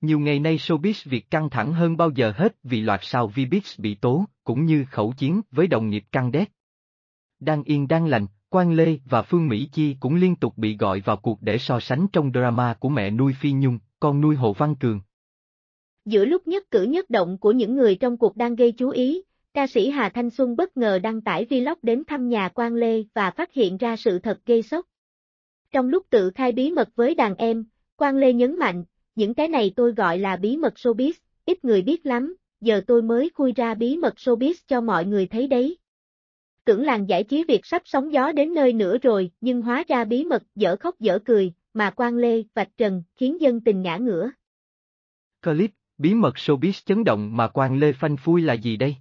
Nhiều ngày nay showbiz Việt căng thẳng hơn bao giờ hết vì loạt sao Vbiz bị tố, cũng như khẩu chiến với đồng nghiệp căng đét. Đang yên đang lành, Quang Lê và Phương Mỹ Chi cũng liên tục bị gọi vào cuộc để so sánh trong drama của mẹ nuôi Phi Nhung, con nuôi Hồ Văn Cường. Giữa lúc nhất cử nhất động của những người trong cuộc đang gây chú ý, ca sĩ Hà Thanh Xuân bất ngờ đăng tải vlog đến thăm nhà Quang Lê và phát hiện ra sự thật gây sốc. Trong lúc tự khai bí mật với đàn em, Quang Lê nhấn mạnh, những cái này tôi gọi là bí mật showbiz, ít người biết lắm, giờ tôi mới khui ra bí mật showbiz cho mọi người thấy đấy. Tưởng làng giải trí việc sắp sóng gió đến nơi nữa rồi, nhưng hóa ra bí mật dở khóc dở cười, mà quan lê, vạch trần, khiến dân tình ngã ngửa. Clip, bí mật showbiz chấn động mà quan lê phanh phui là gì đây?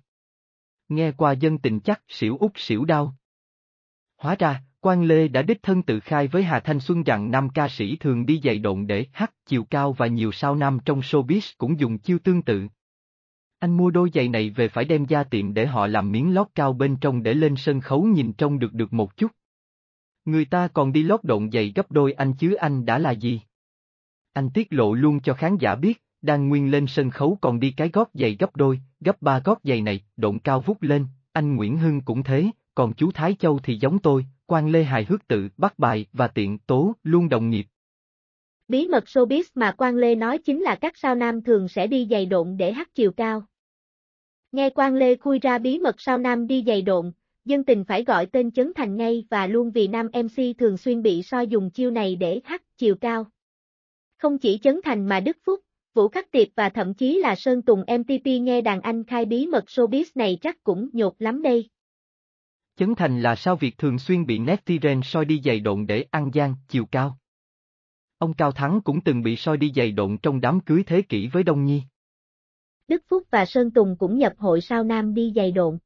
Nghe qua dân tình chắc xỉu út xỉu đau. Hóa ra, Quan Lê đã đích thân tự khai với Hà Thanh Xuân rằng nam ca sĩ thường đi dạy độn để hát chiều cao và nhiều sao nam trong showbiz cũng dùng chiêu tương tự. Anh mua đôi giày này về phải đem ra tiệm để họ làm miếng lót cao bên trong để lên sân khấu nhìn trông được được một chút. Người ta còn đi lót độn giày gấp đôi anh chứ anh đã là gì? Anh tiết lộ luôn cho khán giả biết, đang nguyên lên sân khấu còn đi cái gót giày gấp đôi, gấp ba gót giày này, độn cao vút lên, anh Nguyễn Hưng cũng thế, còn chú Thái Châu thì giống tôi, quan lê hài hước tự bắt bài và tiện tố luôn đồng nghiệp. Bí mật showbiz mà quan lê nói chính là các sao nam thường sẽ đi giày độn để hát chiều cao. Nghe quan lê khui ra bí mật sao nam đi giày độn, dân tình phải gọi tên Chấn Thành ngay và luôn vì nam MC thường xuyên bị soi dùng chiêu này để hát chiều cao. Không chỉ Chấn Thành mà Đức Phúc, Vũ Khắc Tiệp và thậm chí là Sơn Tùng MTP nghe đàn anh khai bí mật showbiz này chắc cũng nhột lắm đây. Chấn thành là sao việc thường xuyên bị Netizen soi đi giày độn để ăn gian, chiều cao. Ông Cao Thắng cũng từng bị soi đi giày độn trong đám cưới thế kỷ với Đông Nhi. Đức Phúc và Sơn Tùng cũng nhập hội sao nam đi giày độn.